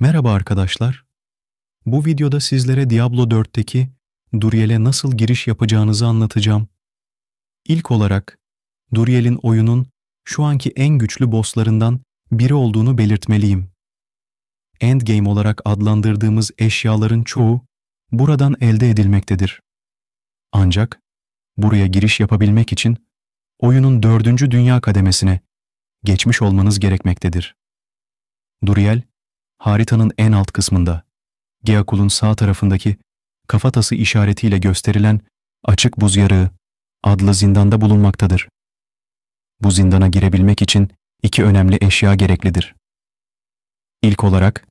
Merhaba arkadaşlar. Bu videoda sizlere Diablo 4'teki Duriel'e nasıl giriş yapacağınızı anlatacağım. İlk olarak Duriel'in oyunun şu anki en güçlü bosslarından biri olduğunu belirtmeliyim. Endgame olarak adlandırdığımız eşyaların çoğu buradan elde edilmektedir. Ancak buraya giriş yapabilmek için oyunun dördüncü dünya kademesine geçmiş olmanız gerekmektedir. Duriel, haritanın en alt kısmında, Geakul'un sağ tarafındaki kafatası işaretiyle gösterilen açık buz yarığı adlı zindanda bulunmaktadır. Bu zindana girebilmek için iki önemli eşya gereklidir. İlk olarak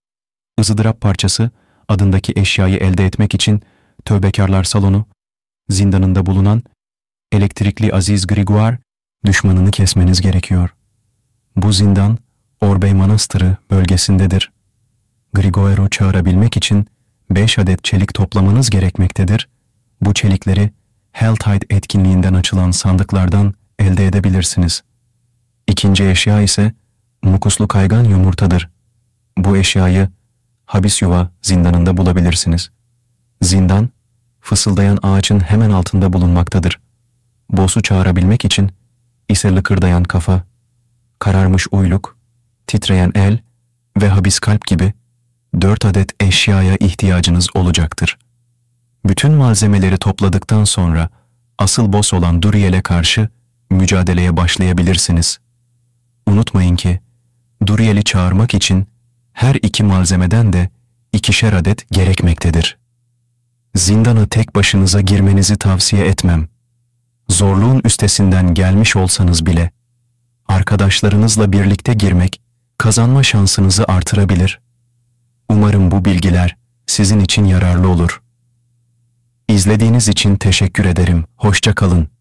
ızıdırap parçası adındaki eşyayı elde etmek için tövbekarlar salonu, zindanında bulunan elektrikli Aziz Griguar düşmanını kesmeniz gerekiyor. Bu zindan Orbey Manastırı bölgesindedir. Grigoero çağırabilmek için 5 adet çelik toplamanız gerekmektedir. Bu çelikleri Helltide etkinliğinden açılan sandıklardan elde edebilirsiniz. İkinci eşya ise mukuslu kaygan yumurtadır. Bu eşyayı Habis Yuva zindanında bulabilirsiniz. Zindan, fısıldayan ağacın hemen altında bulunmaktadır. Boss'u çağırabilmek için ise lıkırdayan kafa, kararmış uyluk, titreyen el ve habis kalp gibi dört adet eşyaya ihtiyacınız olacaktır. Bütün malzemeleri topladıktan sonra asıl boss olan Duriel'e karşı mücadeleye başlayabilirsiniz. Unutmayın ki Duriel'i çağırmak için her iki malzemeden de ikişer adet gerekmektedir. Zindana tek başınıza girmenizi tavsiye etmem. Zorluğun üstesinden gelmiş olsanız bile arkadaşlarınızla birlikte girmek kazanma şansınızı artırabilir.'' Umarım bu bilgiler sizin için yararlı olur. İzlediğiniz için teşekkür ederim. Hoşça kalın.